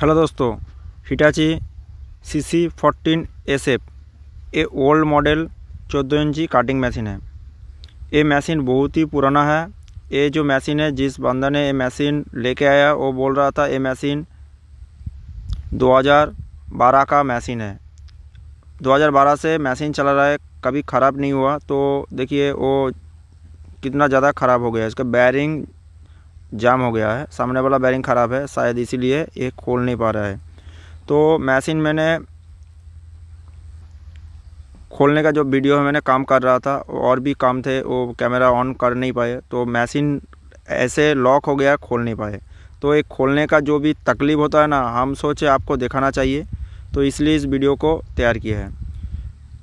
hello दोस्तों Hitachi C C fourteen S F ये old model चौदह इंची काटिंग मशीन है ये मशीन बहुत ही पुराना है ये जो मशीन है जिस बंदा ने ये मशीन लेके आया वो बोल रहा था ये मशीन 2012 का मशीन है 2012 से मशीन चला रहा है कभी ख़राब नहीं हुआ तो देखिए वो कितना ज़्यादा ख़राब हो गया इसका बैरिंग जाम हो गया है सामने वाला बैरिंग ख़राब है शायद इसीलिए ये खोल नहीं पा रहा है तो मशीन मैंने खोलने का जो वीडियो है मैंने काम कर रहा था और भी काम थे वो कैमरा ऑन कर नहीं पाए तो मशीन ऐसे लॉक हो गया खोल नहीं पाए तो एक खोलने का जो भी तकलीफ़ होता है ना हम सोचे आपको दिखाना चाहिए तो इसलिए इस वीडियो को तैयार किया है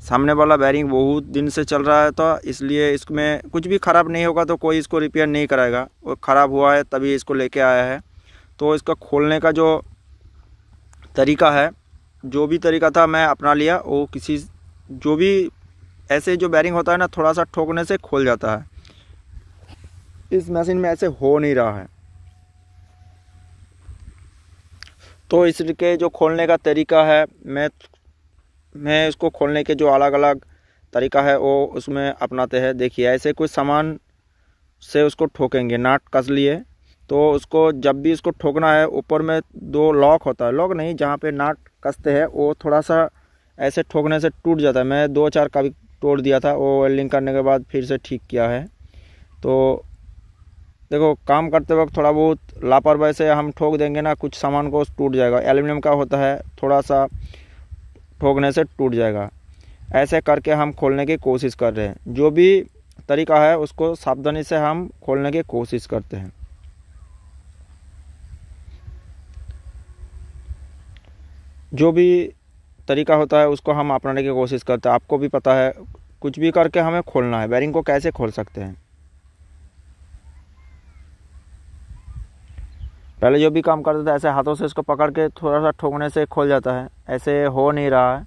सामने वाला बैरिंग बहुत दिन से चल रहा है तो इसलिए इसमें कुछ भी ख़राब नहीं होगा तो कोई इसको रिपेयर नहीं कराएगा वो ख़राब हुआ है तभी इसको लेके आया है तो इसका खोलने का जो तरीका है जो भी तरीका था मैं अपना लिया वो किसी जो भी ऐसे जो बैरिंग होता है ना थोड़ा सा ठोकने से खोल जाता है इस मशीन में ऐसे हो नहीं रहा है तो इसके जो खोलने का तरीका है मैं में इसको खोलने के जो अलग अलग तरीका है वो उसमें अपनाते हैं देखिए ऐसे कुछ सामान से उसको ठोकेंगे नाट कस लिए तो उसको जब भी उसको ठोकना है ऊपर में दो लॉक होता है लॉक नहीं जहाँ पे नाट कसते हैं वो थोड़ा सा ऐसे ठोकने से टूट जाता है मैं दो चार का भी तोड़ दिया था वो वेल्डिंग करने के बाद फिर से ठीक किया है तो देखो काम करते वक्त थोड़ा बहुत लापरवाही से हम ठोक देंगे ना कुछ सामान को टूट जाएगा एल्यूमिनियम का होता है थोड़ा सा ठोकने से टूट जाएगा ऐसे करके हम खोलने की कोशिश कर रहे हैं जो भी तरीका है उसको सावधानी से हम खोलने की कोशिश करते हैं जो भी तरीका होता है उसको हम अपनाने की कोशिश करते हैं आपको भी पता है कुछ भी करके हमें खोलना है बैरिंग को कैसे खोल सकते हैं पहले जो भी काम करते थे ऐसे हाथों से इसको पकड़ के थोड़ा सा ठोकने से खोल जाता है ऐसे हो नहीं रहा है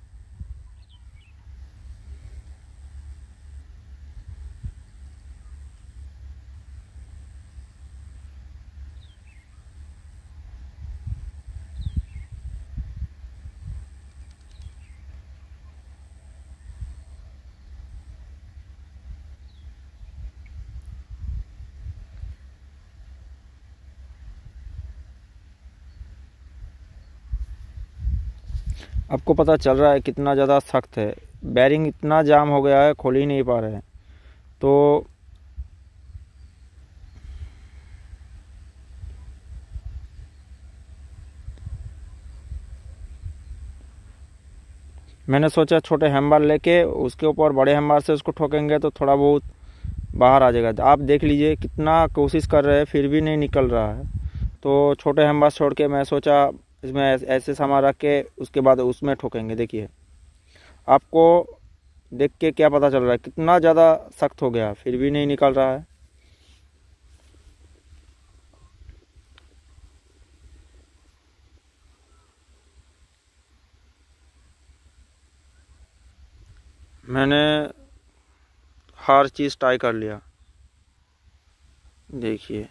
आपको पता चल रहा है कितना ज़्यादा सख्त है बैरिंग इतना जाम हो गया है खोल ही नहीं पा रहे हैं तो मैंने सोचा छोटे हेम्बर लेके उसके ऊपर बड़े हेम्बर से उसको ठोकेंगे तो थोड़ा बहुत बाहर आ जाएगा आप देख लीजिए कितना कोशिश कर रहे हैं फिर भी नहीं निकल रहा है तो छोटे हेम्बर छोड़ के मैं सोचा इसमें ऐसे सामान रख के उसके बाद उसमें ठोकेंगे देखिए आपको देख के क्या पता चल रहा है कितना ज़्यादा सख्त हो गया फिर भी नहीं निकल रहा है मैंने हर चीज़ ट्राई कर लिया देखिए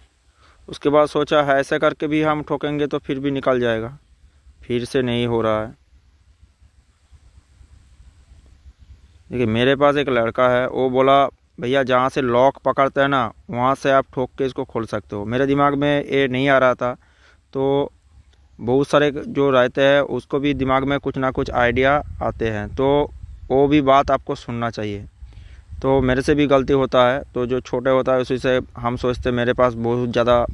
उसके बाद सोचा है हाँ, ऐसा करके भी हम ठोकेंगे तो फिर भी निकल जाएगा फिर से नहीं हो रहा है देखिए मेरे पास एक लड़का है वो बोला भैया जहाँ से लॉक पकड़ते हैं ना वहाँ से आप ठोक के इसको खोल सकते हो मेरे दिमाग में ये नहीं आ रहा था तो बहुत सारे जो रहते हैं उसको भी दिमाग में कुछ ना कुछ आइडिया आते हैं तो वो भी बात आपको सुनना चाहिए तो मेरे से भी गलती होता है तो जो छोटे होता है उसी से हम सोचते मेरे पास बहुत ज़्यादा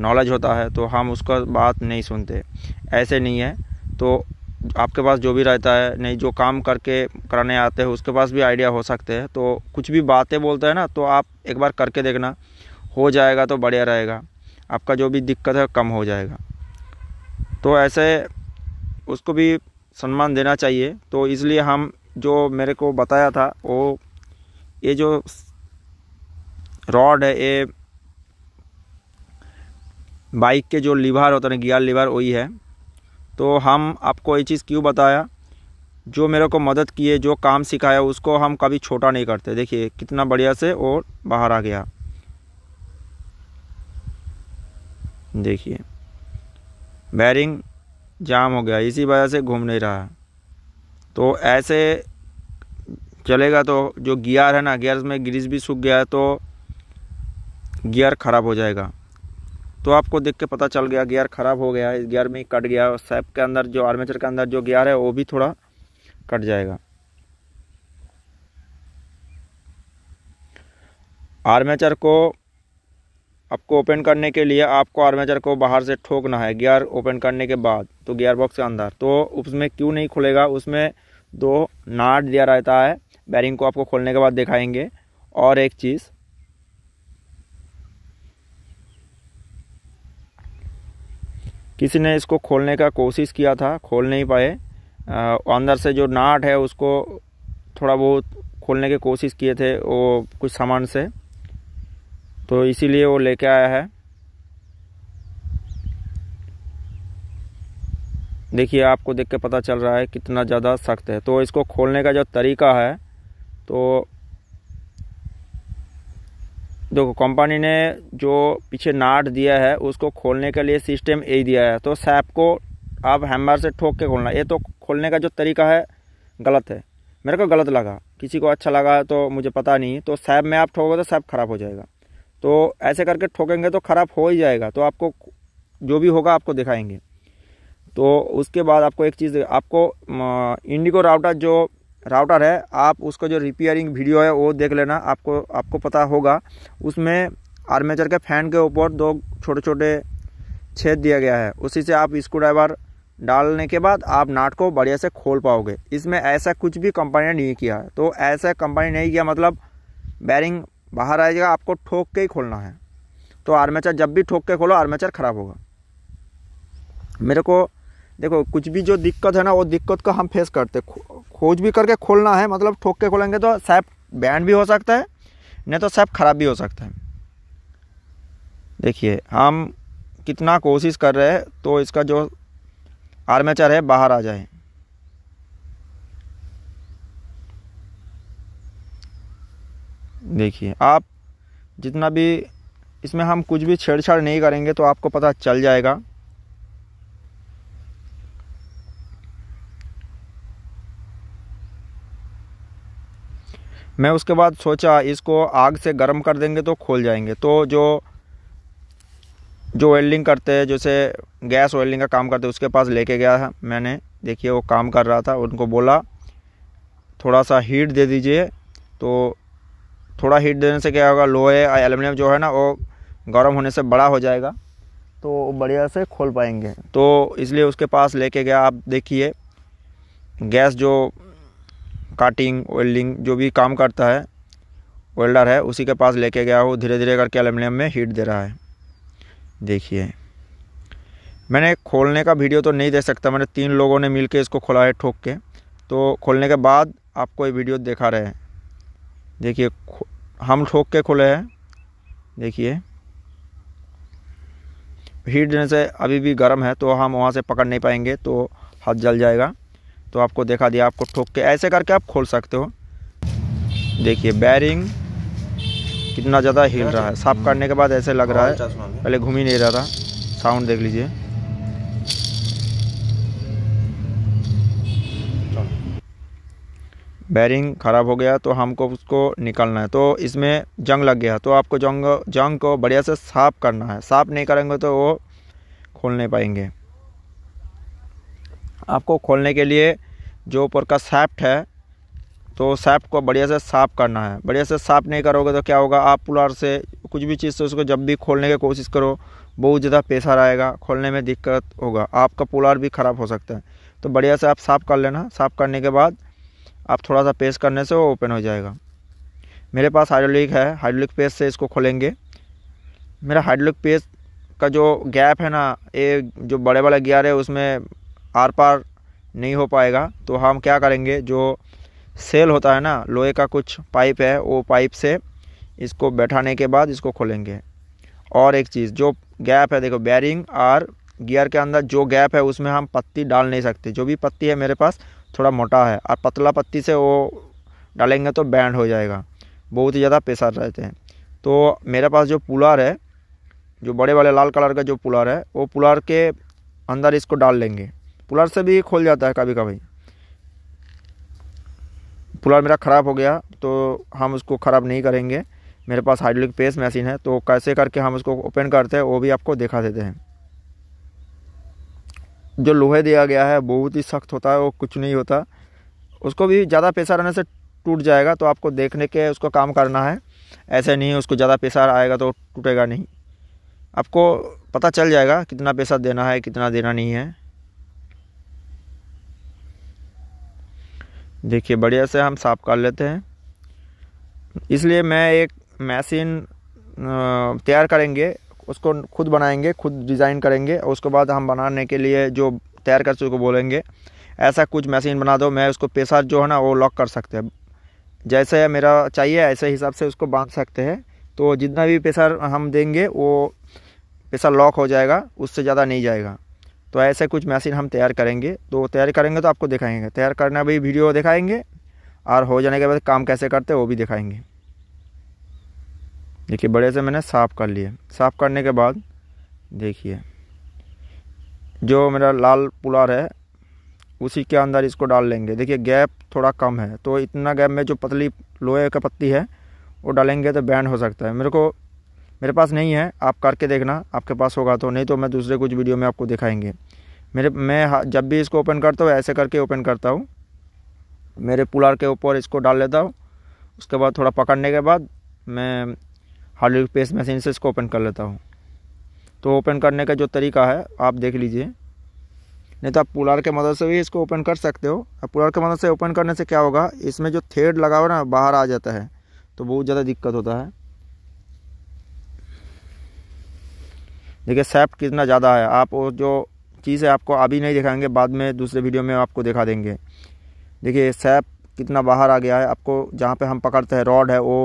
नॉलेज होता है तो हम उसका बात नहीं सुनते ऐसे नहीं है तो आपके पास जो भी रहता है नहीं जो काम करके कराने आते हैं उसके पास भी आइडिया हो सकते हैं तो कुछ भी बातें बोलते हैं ना तो आप एक बार करके देखना हो जाएगा तो बढ़िया रहेगा आपका जो भी दिक्कत है कम हो जाएगा तो ऐसे उसको भी सम्मान देना चाहिए तो इसलिए हम जो मेरे को बताया था वो ये जो रॉड है ये बाइक के जो लीवर होता है गियर लीवर वही है तो हम आपको ये चीज़ क्यों बताया जो मेरे को मदद किए जो काम सिखाया उसको हम कभी छोटा नहीं करते देखिए कितना बढ़िया से और बाहर आ गया देखिए बैरिंग जाम हो गया इसी वजह से घूम नहीं रहा तो ऐसे चलेगा तो जो गियर है ना गियर में ग्रीस भी सूख गया है तो गियर ख़राब हो जाएगा तो आपको देख के पता चल गया गियर ख़राब हो गया इस गियर में कट गया और सैप के अंदर जो आर्मेचर के अंदर जो गियर है वो भी थोड़ा कट जाएगा आर्मेचर को आपको ओपन करने के लिए आपको आर्मेचर को बाहर से ठोकना है गियर ओपन करने के बाद तो गियर बॉक्स के अंदर तो उसमें क्यों नहीं खुलेगा उसमें दो नाट दिया रहता है बैरिंग को आपको खोलने के बाद दिखाएंगे और एक चीज़ किसी ने इसको खोलने का कोशिश किया था खोल नहीं पाए अंदर से जो नाट है उसको थोड़ा बहुत खोलने की कोशिश किए थे वो कुछ सामान से तो इसीलिए वो लेके आया है देखिए आपको देख के पता चल रहा है कितना ज़्यादा सख्त है तो इसको खोलने का जो तरीका है तो देखो कंपनी ने जो पीछे नाट दिया है उसको खोलने के लिए सिस्टम यही दिया है तो सैप को आप हैमर से ठोक के खोलना ये तो खोलने का जो तरीका है गलत है मेरे को गलत लगा किसी को अच्छा लगा तो मुझे पता नहीं तो सैप में आप ठोकोगे तो सैप ख़राब हो जाएगा तो ऐसे करके ठोकेंगे तो ख़राब हो ही जाएगा तो आपको जो भी होगा आपको दिखाएंगे तो उसके बाद आपको एक चीज़ आपको इंडिगो राउटर जो राउटर है आप उसका जो रिपेयरिंग वीडियो है वो देख लेना आपको आपको पता होगा उसमें आर्मेचर के फैन के ऊपर दो छोटे छोटे छेद दिया गया है उसी से आप स्क्रू ड्राइवर डालने के बाद आप नाट को बढ़िया से खोल पाओगे इसमें ऐसा कुछ भी कंपनी ने नहीं किया है तो ऐसा कंपनी नहीं किया मतलब बैरिंग बाहर आएगा आपको ठोक के ही खोलना है तो आर्मेचर जब भी ठोक के खोलो आर्मेचर ख़राब होगा मेरे को देखो कुछ भी जो दिक्कत है ना वो दिक्कत का हम फेस करते खोज भी करके खोलना है मतलब ठोक के खोलेंगे तो सैप बैंड भी हो सकता है नहीं तो सैप ख़राब भी हो सकता है देखिए हम कितना कोशिश कर रहे हैं तो इसका जो आर्मेचर है बाहर आ जाए देखिए आप जितना भी इसमें हम कुछ भी छेड़छाड़ नहीं करेंगे तो आपको पता चल जाएगा मैं उसके बाद सोचा इसको आग से गर्म कर देंगे तो खोल जाएंगे तो जो जो वेल्डिंग करते हैं जैसे गैस वेल्डिंग का काम करते हैं उसके पास लेके गया मैंने देखिए वो काम कर रहा था उनको बोला थोड़ा सा हीट दे दीजिए तो थोड़ा हीट देने से क्या होगा लोहे एलुमिनियम जो है ना वो गर्म होने से बड़ा हो जाएगा तो बढ़िया से खोल पाएंगे तो इसलिए उसके पास लेके गया आप देखिए गैस जो काटिंग वेल्डिंग जो भी काम करता है वेल्डर है उसी के पास लेके गया वो धीरे धीरे करके एलमिनियम में हीट दे रहा है देखिए मैंने खोलने का वीडियो तो नहीं दे सकता मैंने तीन लोगों ने मिल के इसको खोला है ठोक के तो खोलने के बाद आपको ये वीडियो देखा रहे देखिए हम ठोक के खोले हैं देखिए हीट देने से अभी भी गर्म है तो हम वहाँ से पकड़ नहीं पाएंगे तो हाथ जल जाएगा तो आपको देखा दिया आपको ठोक के ऐसे करके आप खोल सकते हो देखिए बैरिंग कितना ज़्यादा हिल रहा है साफ करने के बाद ऐसे लग रहा है पहले घूम ही नहीं रहा था साउंड देख लीजिए बैरिंग ख़राब हो गया तो हमको उसको निकालना है तो इसमें जंग लग गया तो आपको जंग जंग को बढ़िया से साफ करना है साफ नहीं करेंगे तो वो खोल नहीं पाएंगे आपको खोलने के लिए जो ऊपर का सेफ्ट है तो सेफ्ट को बढ़िया से साफ़ करना है बढ़िया से साफ़ नहीं करोगे तो क्या होगा आप पुलार से कुछ भी चीज़ से उसको जब भी खोलने की कोशिश करो बहुत ज़्यादा पेशा आएगा खोलने में दिक्कत होगा आपका पुलार भी ख़राब हो सकता है तो बढ़िया से आप साफ़ कर लेना साफ़ करने के बाद आप थोड़ा सा पेश करने से वो ओपन हो जाएगा मेरे पास हाइड्रोलिक है हाइड्रोलिक पेस्ट से इसको खोलेंगे मेरा हाइड्रोलिक पेस्ट का जो गैप है ना ये जो बड़े वाला गियर है उसमें आर पार नहीं हो पाएगा तो हम क्या करेंगे जो सेल होता है ना लोहे का कुछ पाइप है वो पाइप से इसको बैठाने के बाद इसको खोलेंगे और एक चीज़ जो गैप है देखो बैरिंग और गियर के अंदर जो गैप है उसमें हम पत्ती डाल नहीं सकते जो भी पत्ती है मेरे पास थोड़ा मोटा है और पतला पत्ती से वो डालेंगे तो बैंड हो जाएगा बहुत ही ज़्यादा पेसर रहते हैं तो मेरे पास जो पुलार है जो बड़े वाले लाल कलर का जो पुलार है वो पुलार के अंदर इसको डाल लेंगे पुलर से भी खोल जाता है कभी कभी पुलर मेरा ख़राब हो गया तो हम उसको ख़राब नहीं करेंगे मेरे पास हाइड्रोलिक पेस मशीन है तो कैसे करके हम उसको ओपन करते हैं वो भी आपको दिखा देते हैं जो लोहे दिया गया है बहुत ही सख्त होता है वो कुछ नहीं होता उसको भी ज़्यादा पैसा रहने से टूट जाएगा तो आपको देखने के उसको काम करना है ऐसे नहीं उसको ज़्यादा पैसा आएगा तो टूटेगा नहीं आपको पता चल जाएगा कितना पैसा देना है कितना देना नहीं है देखिए बढ़िया से हम साफ़ कर लेते हैं इसलिए मैं एक मशीन तैयार करेंगे उसको खुद बनाएंगे खुद डिज़ाइन करेंगे और उसके बाद हम बनाने के लिए जो तैयार कर उसको बोलेंगे ऐसा कुछ मशीन बना दो मैं उसको पेशा जो है ना वो लॉक कर सकते हैं जैसे मेरा चाहिए ऐसे हिसाब से उसको बांध सकते हैं तो जितना भी पेशा हम देंगे वो पेशा लॉक हो जाएगा उससे ज़्यादा नहीं जाएगा तो ऐसे कुछ मशीन हम तैयार करेंगे तो तैयार करेंगे तो आपको दिखाएंगे तैयार करना भी वीडियो दिखाएंगे और हो जाने के बाद काम कैसे करते हैं वो भी दिखाएंगे देखिए बड़े से मैंने साफ़ कर लिए साफ़ करने के बाद देखिए जो मेरा लाल पुलार है उसी के अंदर इसको डाल लेंगे देखिए गैप थोड़ा कम है तो इतना गैप में जो पतली लोहे का पत्ती है वो डालेंगे तो बैंड हो सकता है मेरे को मेरे पास नहीं है आप करके देखना आपके पास होगा तो नहीं तो मैं दूसरे कुछ वीडियो में आपको दिखाएंगे मेरे मैं जब भी इसको ओपन करता हूँ ऐसे करके ओपन करता हूँ मेरे पुलार के ऊपर इसको डाल लेता हूँ उसके बाद थोड़ा पकड़ने के बाद मैं हार्डवेयर पेस्ट मशीन से इसको ओपन कर लेता हूँ तो ओपन करने का जो तरीका है आप देख लीजिए नहीं तो आप पुलार के मदद से भी इसको ओपन कर सकते हो अब पुलार के मदद से ओपन करने से क्या होगा इसमें जो थेड लगा हुआ ना बाहर आ जाता है तो बहुत ज़्यादा दिक्कत होता है देखिए सेप्ट कितना ज़्यादा है आप वो जो चीज़ है आपको अभी नहीं दिखाएंगे बाद में दूसरे वीडियो में आपको दिखा देंगे देखिए सेप कितना बाहर आ गया है आपको जहाँ पे हम पकड़ते हैं रॉड है वो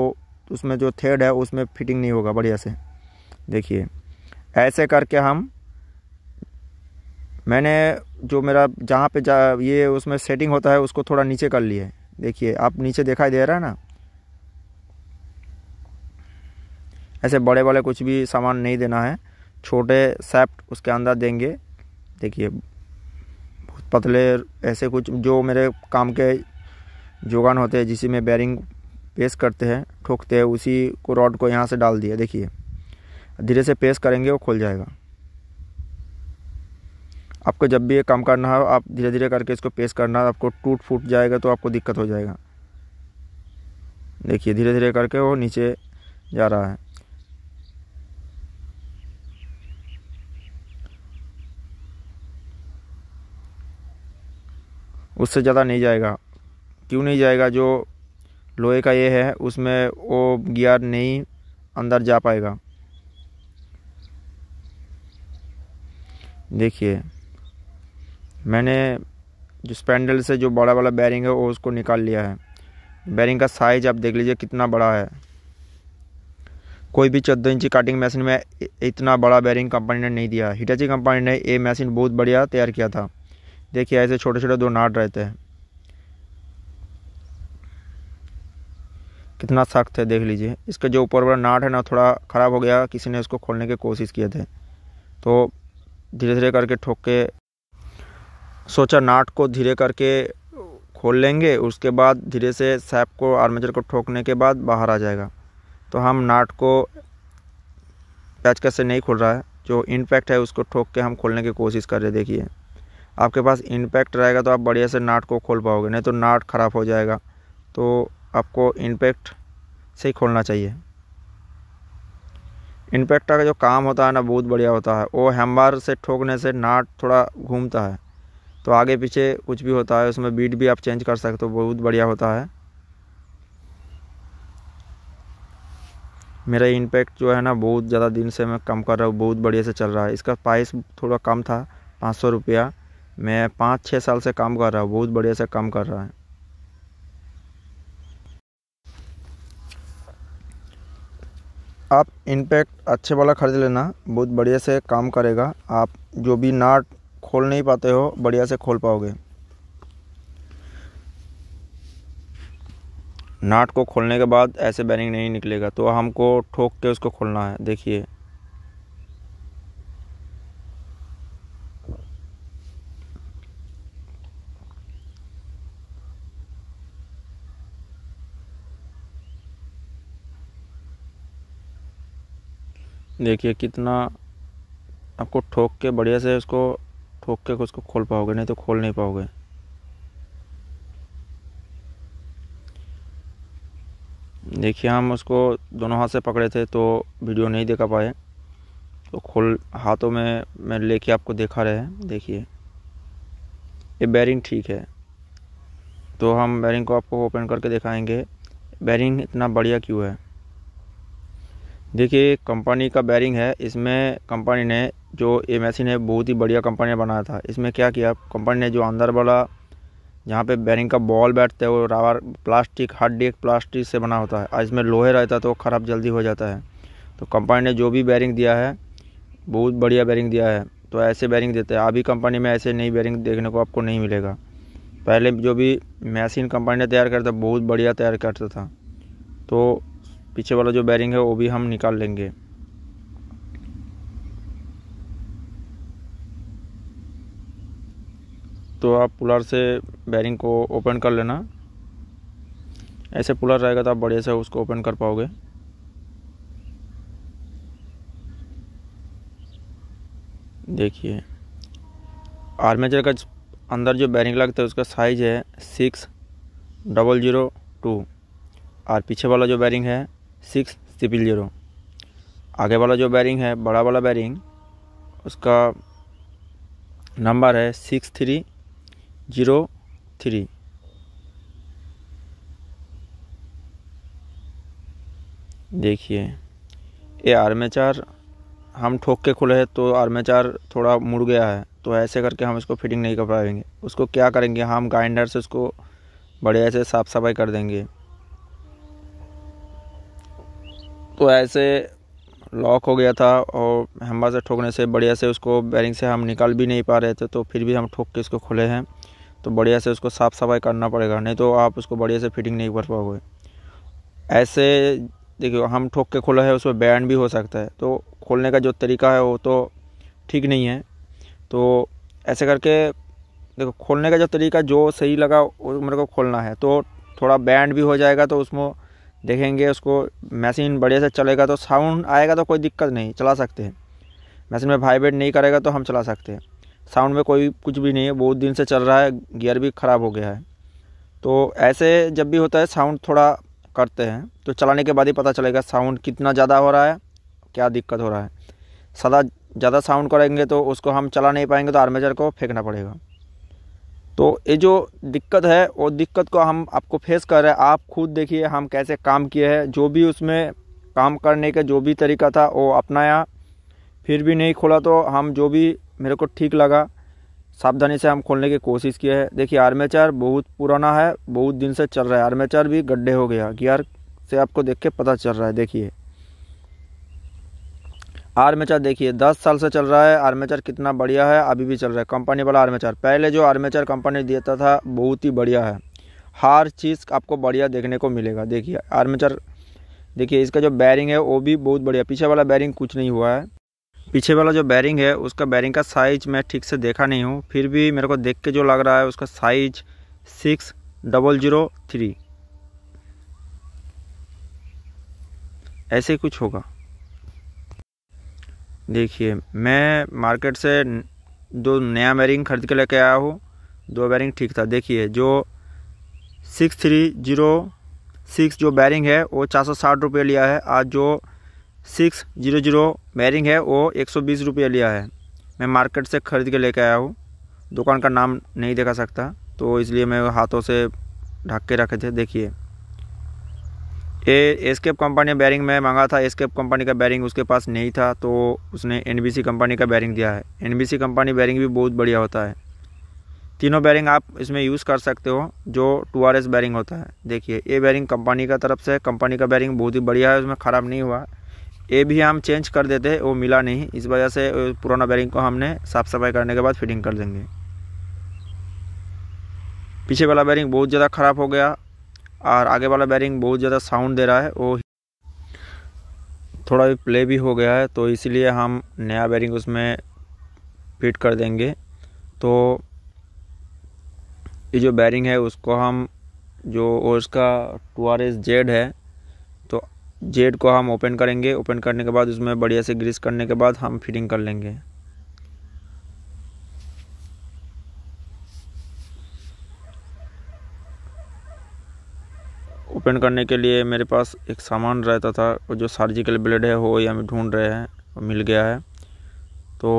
उसमें जो थेड है उसमें फिटिंग नहीं होगा बढ़िया से देखिए ऐसे करके हम मैंने जो मेरा जहाँ पे जा ये उसमें सेटिंग होता है उसको थोड़ा नीचे कर लिए देखिए आप नीचे दिखाई दे रहा है ना ऐसे बड़े बड़े कुछ भी सामान नहीं देना है छोटे सेप्ट उसके अंदर देंगे देखिए बहुत पतले ऐसे कुछ जो मेरे काम के जोगान होते हैं जिसी में बैरिंग पेस करते हैं ठोकते हैं उसी को रॉड को यहाँ से डाल दिया देखिए धीरे से पेस करेंगे वो खुल जाएगा आपको जब भी ये काम करना हो आप धीरे धीरे करके इसको पेस करना आपको टूट फूट जाएगा तो आपको दिक्कत हो जाएगा देखिए धीरे धीरे करके वो नीचे जा रहा है उससे ज़्यादा नहीं जाएगा क्यों नहीं जाएगा जो लोहे का ये है उसमें वो गियर नहीं अंदर जा पाएगा देखिए मैंने जो स्पैंडल से जो बड़ा वाला बैरिंग है वो उसको निकाल लिया है बैरिंग का साइज आप देख लीजिए कितना बड़ा है कोई भी चौदह इंची काटिंग मशीन में इतना बड़ा बैरिंग कंपनी ने नहीं दिया हिटाची कंपनी ने ये मशीन बहुत बढ़िया तैयार किया था देखिए ऐसे छोटे छोटे दो नाट रहते हैं कितना सख्त है देख लीजिए इसका जो ऊपर वाला नाट है ना थोड़ा ख़राब हो गया किसी ने उसको खोलने की कोशिश किए थे तो धीरे धीरे करके ठोक के सोचा नाट को धीरे करके खोल लेंगे उसके बाद धीरे से सैप को आर्मेचर को ठोकने के बाद बाहर आ जाएगा तो हम नाट को पैचकस से नहीं खोल रहा है जो इनपैक्ट है उसको ठोक के हम खोलने की कोशिश कर रहे देखिए आपके पास इंपैक्ट रहेगा तो आप बढ़िया से नाट को खोल पाओगे नहीं तो नाट ख़राब हो जाएगा तो आपको इंपैक्ट से ही खोलना चाहिए इम्पैक्ट का जो काम होता है ना बहुत बढ़िया होता है वो हेम्बार से ठोकने से नाट थोड़ा घूमता है तो आगे पीछे कुछ भी होता है उसमें बीट भी आप चेंज कर सकते हो बहुत बढ़िया होता है मेरा इंपैक्ट जो है ना बहुत ज़्यादा दिन से मैं कम कर रहा हूँ बहुत बढ़िया से चल रहा है इसका प्राइस थोड़ा कम था पाँच सौ रुपया मैं पाँच छः साल से काम कर रहा हूँ बहुत बढ़िया से काम कर रहा है आप इनपैक्ट अच्छे वाला खरीद लेना बहुत बढ़िया से काम करेगा आप जो भी नाट खोल नहीं पाते हो बढ़िया से खोल पाओगे नाट को खोलने के बाद ऐसे बैरिंग नहीं निकलेगा तो हमको ठोक के उसको खोलना है देखिए देखिए कितना आपको ठोक के बढ़िया से उसको ठोक के उसको खोल पाओगे नहीं तो खोल नहीं पाओगे देखिए हम उसको दोनों हाथ से पकड़े थे तो वीडियो नहीं देखा पाए तो खोल हाथों में मैं लेके आपको देखा रहे देखिए ये बैरिंग ठीक है तो हम बैरिंग को आपको ओपन करके दिखाएंगे बैरिंग इतना बढ़िया क्यों है देखिए कंपनी का बैरिंग है इसमें कंपनी ने जो ये मशीन है बहुत ही बढ़िया कंपनी ने बनाया था इसमें क्या किया कंपनी ने जो अंदर वाला जहाँ पे बैरिंग का बॉल बैठता है वो रावर प्लास्टिक हड्डी एक प्लास्टिक से बना होता है और इसमें लोहे रहता है तो ख़राब जल्दी हो जाता है तो कंपनी ने जो भी बैरिंग दिया है बहुत बढ़िया बैरिंग दिया है तो ऐसे बैरिंग देते हैं अभी कंपनी में ऐसे नई बैरिंग देखने को आपको नहीं मिलेगा पहले जो भी मशीन कंपनी ने तैयार करता बहुत बढ़िया तैयार करता था तो पीछे वाला जो बैरिंग है वो भी हम निकाल लेंगे तो आप पुलर से बैरिंग को ओपन कर लेना ऐसे पुलर रहेगा तो आप बढ़िया से उसको ओपन कर पाओगे देखिए आर्मेचर का अंदर जो बैरिंग लगता है उसका साइज़ है सिक्स डबल ज़ीरो टू और पीछे वाला जो बैरिंग है सिक्स ट्रिपल ज़ीरो आगे वाला जो बैरिंग है बड़ा वाला बैरिंग उसका नंबर है सिक्स थ्री ज़ीरो थ्री देखिए ये आर्मेचर हम ठोक के खुले हैं तो आर्मेचर थोड़ा मुड़ गया है तो ऐसे करके हम इसको फिटिंग नहीं कर पाएंगे उसको क्या करेंगे हम ग्राइंडर से उसको बड़े ऐसे साफ सफाई कर देंगे तो ऐसे लॉक हो गया था और हेम्बा से ठोकने से बढ़िया से उसको बैरिंग से हम निकाल भी नहीं पा रहे थे तो फिर भी हम ठोक के इसको खोले हैं तो बढ़िया से उसको साफ़ सफाई करना पड़ेगा नहीं तो आप उसको बढ़िया से फिटिंग नहीं कर पाओगे ऐसे देखियो हम ठोक के खोला है उसमें बैंड भी हो सकता है तो खोलने का जो तरीका है वो तो ठीक नहीं है तो ऐसे करके देखो खोलने का जो तरीका जो सही लगा वो मेरे को खोलना है तो थोड़ा बैंड भी हो जाएगा तो उसमें देखेंगे उसको मशीन बढ़िया से चलेगा तो साउंड आएगा तो कोई दिक्कत नहीं चला सकते हैं मशीन में वाइब्रेट नहीं करेगा तो हम चला सकते हैं साउंड में कोई कुछ भी नहीं है बहुत दिन से चल रहा है गियर भी ख़राब हो गया है तो ऐसे जब भी होता है साउंड थोड़ा करते हैं तो चलाने के बाद ही पता चलेगा साउंड कितना ज़्यादा हो रहा है क्या दिक्कत हो रहा है सदा ज़्यादा साउंड करेंगे तो उसको हम चला नहीं पाएंगे तो आर्मेचर को फेंकना पड़ेगा तो ये जो दिक्कत है वो दिक्कत को हम आपको फेस कर रहे हैं आप खुद देखिए हम कैसे काम किए हैं जो भी उसमें काम करने का जो भी तरीका था वो अपनाया फिर भी नहीं खोला तो हम जो भी मेरे को ठीक लगा सावधानी से हम खोलने की कोशिश किए हैं देखिए आर्मेचर बहुत पुराना है बहुत दिन से चल रहा है आर्मेचर भी गड्ढे हो गया गियर से आपको देख के पता चल रहा है देखिए आर्मेचर देखिए 10 साल से चल रहा है आर्मेचर कितना बढ़िया है अभी भी चल रहा है कंपनी वाला आर्मेचर पहले जो आर्मेचर कंपनी देता था बहुत ही बढ़िया है हर चीज़ आपको बढ़िया देखने को मिलेगा देखिए आर्मेचर देखिए इसका जो बैरिंग है वो भी बहुत बढ़िया पीछे वाला बैरिंग कुछ नहीं हुआ है पीछे वाला जो बैरिंग है उसका बैरिंग का साइज मैं ठीक से देखा नहीं हूँ फिर भी मेरे को देख के जो लग रहा है उसका size six double zero three ऐसे कुछ होगा देखिए मैं मार्केट से दो नया बैरिंग खरीद के लेके आया हूँ दो बैरिंग ठीक था देखिए जो सिक्स थ्री जीरो सिक्स जो बैरिंग है वो चार सौ साठ रुपये लिया है आज जो सिक्स जीरो जीरो बैरिंग है वो एक सौ बीस रुपये लिया है मैं मार्केट से ख़रीद के लेके आया हूँ दुकान का नाम नहीं देखा सकता तो इसलिए मैं हाथों से ढक के रखे थे देखिए ये एस्केप कंपनी बैरिंग में मांगा था एस्केप कंपनी का बैरिंग उसके पास नहीं था तो उसने एनबीसी कंपनी का बैरिंग दिया है एनबीसी कंपनी बैरिंग भी बहुत बढ़िया होता है तीनों बैरिंग आप इसमें यूज़ कर सकते हो जो टू आर एस बैरिंग होता है देखिए ये बैरिंग कंपनी का तरफ से कंपनी का बैरिंग बहुत ही बढ़िया है उसमें ख़राब नहीं हुआ ये भी हम चेंज कर देते वो मिला नहीं इस वजह से पुराना बैरिंग को हमने साफ़ सफाई करने के बाद फिटिंग कर देंगे पीछे वाला बैरिंग बहुत ज़्यादा ख़राब हो गया और आगे वाला बैरिंग बहुत ज़्यादा साउंड दे रहा है वो थोड़ा भी प्ले भी हो गया है तो इसीलिए हम नया बैरिंग उसमें फिट कर देंगे तो ये जो बैरिंग है उसको हम जो उसका टू आर एस जेड है तो जेड को हम ओपन करेंगे ओपन करने के बाद उसमें बढ़िया से ग्रीस करने के बाद हम फिटिंग कर लेंगे ओपन करने के लिए मेरे पास एक सामान रहता था और जो सर्जिकल ब्लेड है वो हमें ढूंढ रहे हैं और मिल गया है तो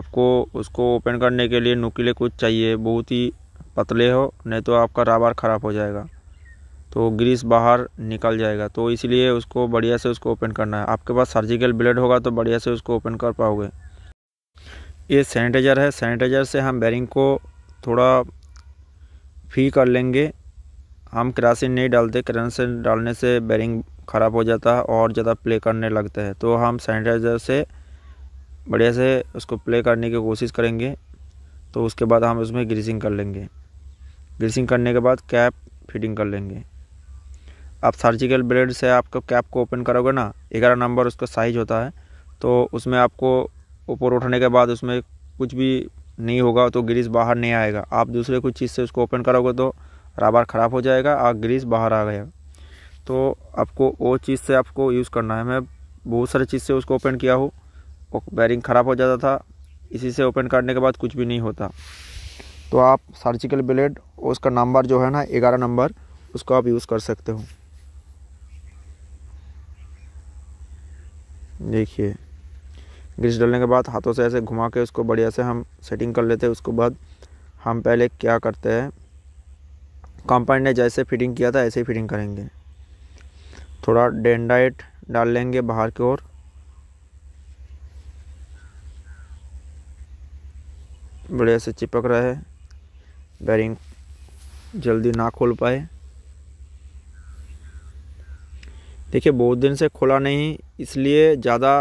आपको उसको ओपन करने के लिए नुकीले कुछ चाहिए बहुत ही पतले हो नहीं तो आपका राबार ख़राब हो जाएगा तो ग्रीस बाहर निकल जाएगा तो इसलिए उसको बढ़िया से उसको ओपन करना है आपके पास सर्जिकल ब्लेड होगा तो बढ़िया से उसको ओपन कर पाओगे ये सैनिटाइज़र है सैनिटाइज़र से हम बैरिंग को थोड़ा फी कर लेंगे हम क्रासिन नहीं डालते क्रासिन डालने से बैरिंग ख़राब हो जाता है और ज़्यादा प्ले करने लगता है तो हम सैनिटाइज़र से बढ़िया से उसको प्ले करने की कोशिश करेंगे तो उसके बाद हम उसमें ग्रीसिंग कर लेंगे ग्रीसिंग करने के बाद कैप फिटिंग कर लेंगे आप सर्जिकल ब्लेड से आपको कैप को ओपन करोगे ना ग्यारह नंबर उसका साइज होता है तो उसमें आपको ऊपर उठने के बाद उसमें कुछ भी नहीं होगा तो ग्रीस बाहर नहीं आएगा आप दूसरे कुछ चीज़ से उसको ओपन करोगे तो रबर ख़राब हो जाएगा और ग्रीस बाहर आ गया तो आपको वो चीज़ से आपको यूज़ करना है मैं बहुत सारी चीज़ से उसको ओपन किया हो बैरिंग ख़राब हो जाता था इसी से ओपन करने के बाद कुछ भी नहीं होता तो आप सर्जिकल ब्लेड उसका नंबर जो है ना ग्यारह नंबर उसको आप यूज़ कर सकते हो देखिए ग्रीस डालने के बाद हाथों से ऐसे घुमा के उसको बढ़िया से हम सेटिंग कर लेते हैं उसके बाद हम पहले क्या करते हैं कंपाउंड ने जैसे फिटिंग किया था ऐसे ही फिटिंग करेंगे थोड़ा डेंडाइट डाल लेंगे बाहर की ओर बढ़िया से चिपक रहा है बैरिंग जल्दी ना खोल पाए देखिए बहुत दिन से खोला नहीं इसलिए ज़्यादा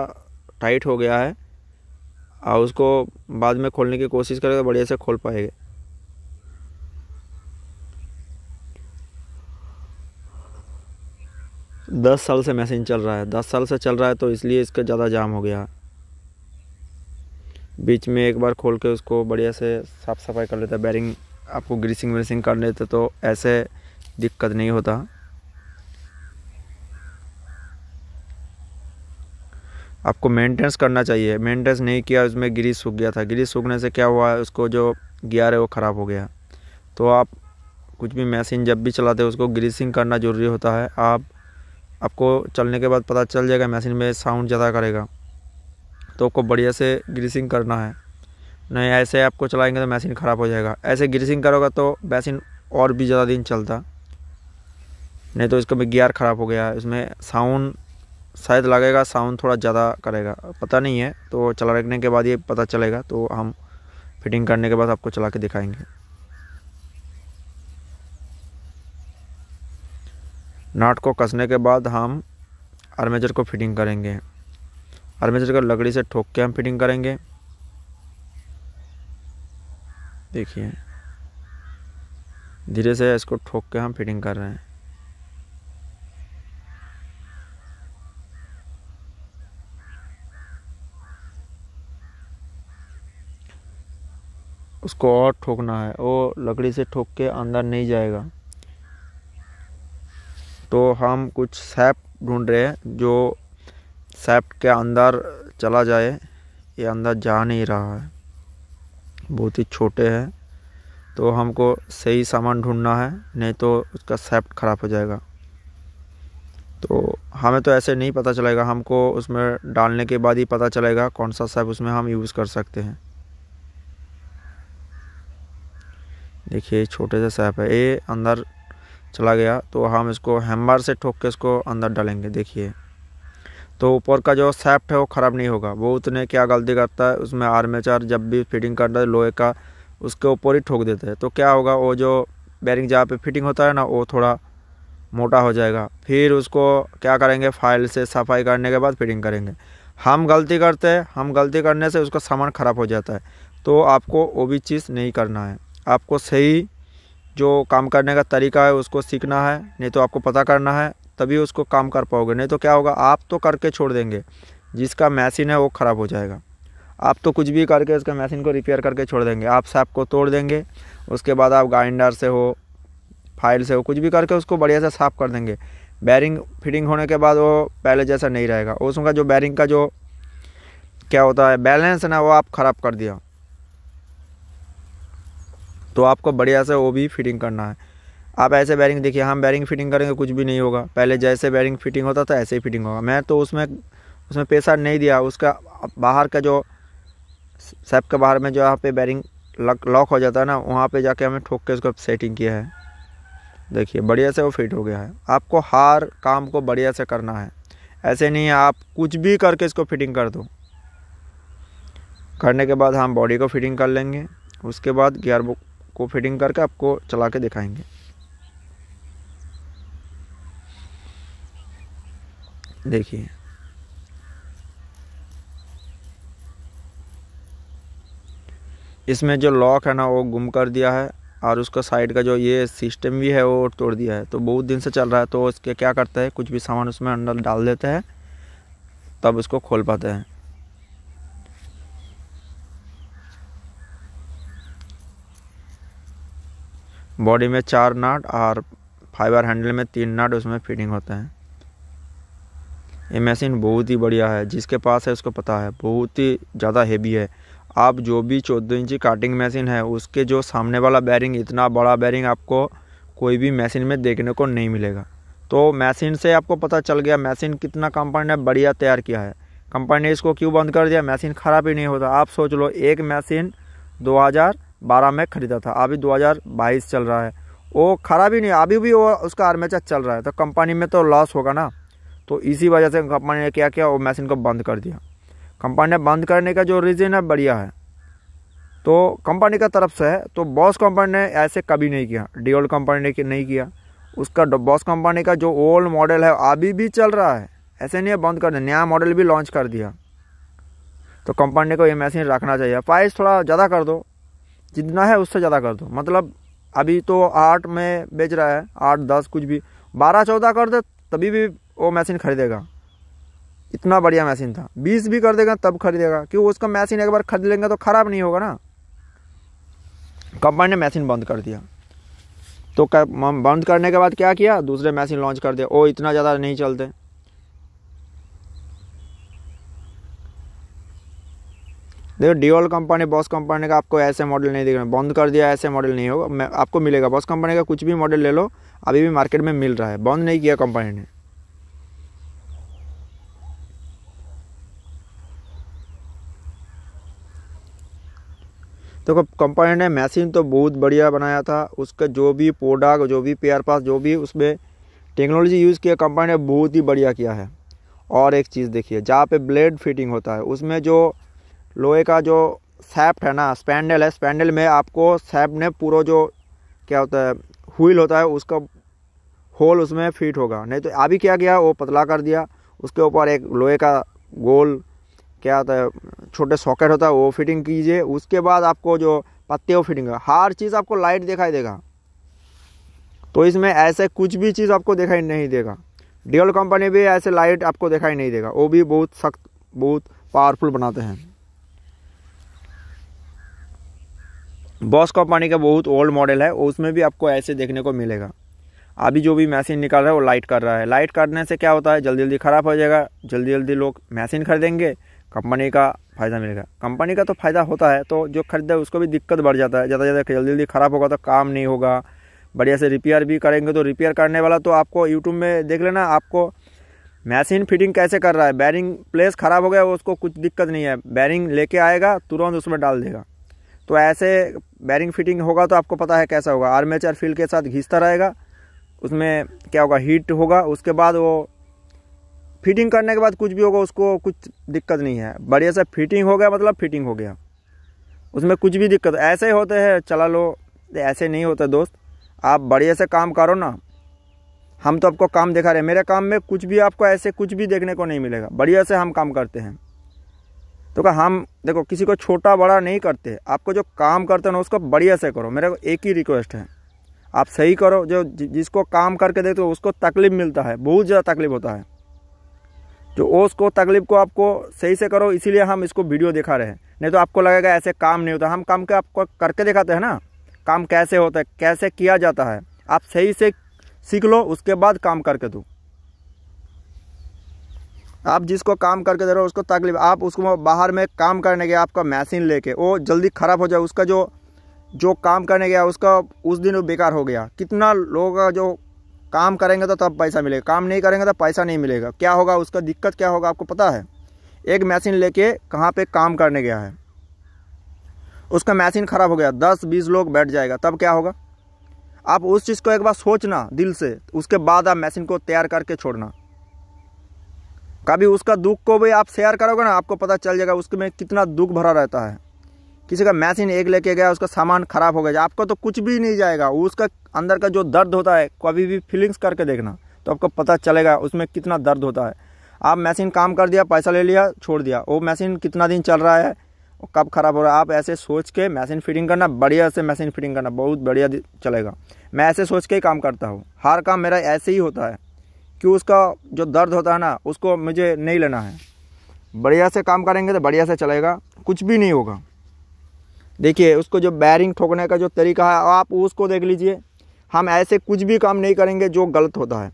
टाइट हो गया है और उसको बाद में खोलने की कोशिश करें तो बढ़िया से खोल पाएंगे दस साल से मैसेज चल रहा है दस साल से चल रहा है तो इसलिए इसका ज़्यादा जाम हो गया बीच में एक बार खोल के उसको बढ़िया से साफ़ सफाई कर लेता बैरिंग आपको ग्रीसिंग व्रीसिंग कर लेते तो ऐसे दिक्कत नहीं होता आपको मेंटेनेंस करना चाहिए मेंटेनेंस नहीं किया उसमें ग्रीस सूख गया था ग्रीस सूखने से क्या हुआ उसको जो गियर है वो ख़राब हो गया तो आप कुछ भी मशीन जब भी चलाते हो उसको ग्रीसिंग करना ज़रूरी होता है आप आपको चलने के बाद पता चल जाएगा मशीन में साउंड ज़्यादा करेगा तो आपको बढ़िया से ग्रीसिंग करना है नहीं ऐसे आपको चलाएंगे तो मशीन ख़राब हो जाएगा ऐसे ग्रीसिंग करोगे तो मशीन और भी ज़्यादा दिन चलता नहीं तो इसका गियर ख़राब हो गया इसमें साउंड शायद लगेगा साउंड थोड़ा ज़्यादा करेगा पता नहीं है तो चला रखने के बाद ये पता चलेगा तो हम फिटिंग करने के बाद आपको चला के दिखाएंगे नाट को कसने के बाद हम अर्मेजर को फिटिंग करेंगे अर्मेजर को लकड़ी से ठोक के हम फिटिंग करेंगे देखिए धीरे से इसको ठोक के हम फिटिंग कर रहे हैं उसको और ठोकना है वो लकड़ी से ठोक के अंदर नहीं जाएगा तो हम कुछ सैप ढूंढ रहे हैं जो सैप के अंदर चला जाए ये अंदर जा नहीं रहा है बहुत ही छोटे हैं तो हमको सही सामान ढूंढना है नहीं तो उसका सैप ख़राब हो जाएगा तो हमें तो ऐसे नहीं पता चलेगा हमको उसमें डालने के बाद ही पता चलेगा कौन सा सैप उसमें हम यूज़ कर सकते हैं देखिए छोटे से सैप है ये अंदर चला गया तो हम इसको हैमर से ठोक के इसको अंदर डालेंगे देखिए तो ऊपर का जो सेफ्ट है वो ख़राब नहीं होगा वो उतने क्या गलती करता है उसमें आर्मेचर जब भी फिटिंग करता है लोहे का उसके ऊपर ही ठोक देते हैं तो क्या होगा वो जो बैरिंग जहाँ पे फिटिंग होता है ना वो थोड़ा मोटा हो जाएगा फिर उसको क्या करेंगे फाइल से सफाई करने के बाद फिटिंग करेंगे हम गलती करते हैं हम गलती करने से उसका सामान ख़राब हो जाता है तो आपको वो भी चीज़ नहीं करना है आपको सही जो काम करने का तरीका है उसको सीखना है नहीं तो आपको पता करना है तभी उसको काम कर पाओगे नहीं तो क्या होगा आप तो करके छोड़ देंगे जिसका मशीन है वो ख़राब हो जाएगा आप तो कुछ भी करके उसके मशीन को रिपेयर करके छोड़ देंगे आप सैप को तोड़ देंगे उसके बाद आप ग्राइंडर से हो फाइल से हो कुछ भी करके उसको बढ़िया से साफ़ कर देंगे बैरिंग फिटिंग होने के बाद वो पहले जैसा नहीं रहेगा उसका जो बैरिंग का जो क्या होता है बैलेंस ना वो आप ख़राब कर दिया तो आपको बढ़िया से वो भी फिटिंग करना है आप ऐसे बैरिंग देखिए हम बैरिंग फिटिंग करेंगे कुछ भी नहीं होगा पहले जैसे बैरिंग फिटिंग होता था ऐसे ही फिटिंग होगा मैं तो उसमें उसमें पैसा नहीं दिया उसका बाहर का जो सेप के बाहर में जो यहाँ पे बैरिंग लॉक लॉक हो जाता है ना वहाँ पे जाके हमें ठोक के उसको सेटिंग किया है देखिए बढ़िया से वो फिट हो गया है आपको हर काम को बढ़िया से करना है ऐसे नहीं है आप कुछ भी करके इसको फिटिंग कर दो करने के बाद हम बॉडी को फिटिंग कर लेंगे उसके बाद गियर को फिटिंग करके आपको चला के दिखाएंगे देखिए इसमें जो लॉक है ना वो गुम कर दिया है और उसका साइड का जो ये सिस्टम भी है वो तोड़ दिया है तो बहुत दिन से चल रहा है तो इसके क्या करते हैं कुछ भी सामान उसमें अंदर डाल देते हैं तब उसको खोल पाते हैं बॉडी में चार नाट और फाइबर हैंडल में तीन नाट उसमें फिटिंग होते हैं ये मशीन बहुत ही बढ़िया है जिसके पास है उसको पता है बहुत ही ज़्यादा हेवी है आप जो भी चौदह इंची काटिंग मशीन है उसके जो सामने वाला बैरिंग इतना बड़ा बैरिंग आपको कोई भी मशीन में देखने को नहीं मिलेगा तो मशीन से आपको पता चल गया मशीन कितना कंपनी ने बढ़िया तैयार किया है कंपनी ने इसको क्यों बंद कर दिया मशीन ख़राब ही नहीं होता आप सोच लो एक मशीन हज़ार बारह में ख़रीदा था अभी दो चल रहा है वो खराब ही नहीं अभी भी वो उसका आर्मेचर चल रहा है तो कंपनी में तो लॉस होगा ना तो इसी वजह से कंपनी ने क्या किया वो मशीन को बंद कर दिया कंपनी ने बंद करने का जो रीज़न है बढ़िया है तो कंपनी का तरफ से है तो बॉस कंपनी ने ऐसे कभी नहीं किया डी कंपनी ने नहीं किया उसका बॉस कंपनी का जो ओल्ड मॉडल है अभी भी चल रहा है ऐसे नहीं है बंद कर दिया नया मॉडल भी लॉन्च कर दिया तो कंपनी को ये मशीन रखना चाहिए प्राइस थोड़ा ज़्यादा कर दो जितना है उससे ज़्यादा कर दो मतलब अभी तो आठ में बेच रहा है आठ दस कुछ भी बारह चौदह कर दे तभी भी वो मशीन खरीदेगा इतना बढ़िया मशीन था बीस भी कर देगा तब खरीदेगा क्यों उसका मशीन एक बार खरीद लेंगे तो ख़राब नहीं होगा ना कंपनी ने मशीन बंद कर दिया तो बंद करने के बाद क्या किया दूसरे मशीन लॉन्च कर दिया वो इतना ज़्यादा नहीं चलते देखो डिओल कंपनी बॉस कंपनी का आपको ऐसे मॉडल नहीं दिख रहा बंद कर दिया ऐसे मॉडल नहीं होगा आपको मिलेगा बॉस कंपनी का कुछ भी मॉडल ले लो अभी भी मार्केट में मिल रहा है बंद नहीं किया कंपनी ने तो कंपनी ने मशीन तो बहुत बढ़िया बनाया था उसका जो भी प्रोडक्ट जो भी पेयर पास जो भी उसमें टेक्नोलॉजी यूज़ किया कंपनी ने बहुत ही बढ़िया किया है और एक चीज़ देखिए जहाँ पे ब्लेड फिटिंग होता है उसमें जो लोहे का जो सेप्ट है ना स्पैंडल है स्पैंडल में आपको सेप ने पूरा जो क्या होता है व्हील होता है उसका होल उसमें फिट होगा नहीं तो अभी क्या किया वो पतला कर दिया उसके ऊपर एक लोहे का गोल क्या होता है छोटे सॉकेट होता है वो फिटिंग कीजिए उसके बाद आपको जो पत्ते वो फिटिंग हर चीज़ आपको लाइट दिखाई देगा तो इसमें ऐसे कुछ भी चीज़ आपको दिखाई नहीं देगा डीएल कंपनी भी ऐसे लाइट आपको दिखाई नहीं देगा वो भी बहुत सख्त बहुत पावरफुल बनाते हैं बॉस कंपनी का बहुत ओल्ड मॉडल है उसमें भी आपको ऐसे देखने को मिलेगा अभी जो भी मशीन निकल रहा है वो लाइट कर रहा है लाइट करने से क्या होता है जल्दी जल्दी ख़राब हो जाएगा जल्दी जल्दी लोग मशीन खरीदेंगे कंपनी का फ़ायदा मिलेगा कंपनी का तो फ़ायदा होता है तो जो खरीदा उसको भी दिक्कत बढ़ जाता है ज़्यादा ज़्यादा जल्दी जल्दी ख़राब होगा तो काम नहीं होगा बढ़िया से रिपेयर भी करेंगे तो रिपेयर करने वाला तो आपको यूट्यूब में देख लेना आपको मशीन फिटिंग कैसे कर रहा है बैरिंग प्लेस ख़राब हो गया उसको कुछ दिक्कत नहीं है बैरिंग लेके आएगा तुरंत उसमें डाल देगा तो ऐसे बैरिंग फिटिंग होगा तो आपको पता है कैसा होगा आर्मेचर फील के साथ घिसता रहेगा उसमें क्या होगा हीट होगा उसके बाद वो फिटिंग करने के बाद कुछ भी होगा उसको कुछ दिक्कत नहीं है बढ़िया से फिटिंग हो गया मतलब फिटिंग हो गया उसमें कुछ भी दिक्कत ऐसे ही होते हैं चला लो ऐसे नहीं होते दोस्त आप बढ़िया से काम करो ना हम तो आपको काम दिखा रहे हैं मेरे काम में कुछ भी आपको ऐसे कुछ भी देखने को नहीं मिलेगा बढ़िया से हम काम करते हैं तो कहा हम देखो किसी को छोटा बड़ा नहीं करते आपको जो काम करते हो ना उसको बढ़िया से करो मेरे को एक ही रिक्वेस्ट है आप सही करो जो जिसको काम करके देते हो उसको तकलीफ मिलता है बहुत ज़्यादा तकलीफ होता है जो उसको तकलीफ को आपको सही से करो इसीलिए हम इसको वीडियो दिखा रहे हैं नहीं तो आपको लगेगा ऐसे काम नहीं होता हम काम के आपको करके दिखाते हैं ना काम कैसे होता है कैसे किया जाता है आप सही से सीख लो उसके बाद काम करके दो आप जिसको काम करके दे रहे हो उसको तकलीफ आप उसको बाहर में काम करने गया आपका मशीन लेके वो जल्दी ख़राब हो जाए उसका जो जो काम करने गया उसका उस दिन वो बेकार हो गया कितना लोगों का जो काम करेंगे तो तब पैसा मिलेगा काम नहीं करेंगे तो पैसा नहीं मिलेगा क्या होगा उसका दिक्कत क्या होगा आपको पता है एक मशीन लेके कहाँ पे काम करने गया है उसका मशीन ख़राब हो गया दस बीस लोग बैठ जाएगा तब क्या होगा आप उस चीज़ को एक बार सोचना दिल से उसके बाद आप मशीन को तैयार करके छोड़ना कभी उसका दुख को भी आप शेयर करोगे ना आपको पता चल जाएगा उसके में कितना दुख भरा रहता है किसी का मशीन एक लेके गया उसका सामान खराब हो गया आपको तो कुछ भी नहीं जाएगा उसका अंदर का जो दर्द होता है कभी भी फीलिंग्स करके देखना तो आपको पता चलेगा उसमें कितना दर्द होता है आप मशीन काम कर दिया पैसा ले लिया छोड़ दिया वो मशीन कितना दिन चल रहा है कब खराब हो रहा है आप ऐसे सोच के मशीन फिटिंग करना बढ़िया से मशीन फिटिंग करना बहुत बढ़िया चलेगा मैं ऐसे सोच के ही काम करता हूँ हर काम मेरा ऐसे ही होता है कि उसका जो दर्द होता है ना उसको मुझे नहीं लेना है बढ़िया से काम करेंगे तो बढ़िया से चलेगा कुछ भी नहीं होगा देखिए उसको जो बैरिंग ठोकने का जो तरीका है आप उसको देख लीजिए हम ऐसे कुछ भी काम नहीं करेंगे जो गलत होता है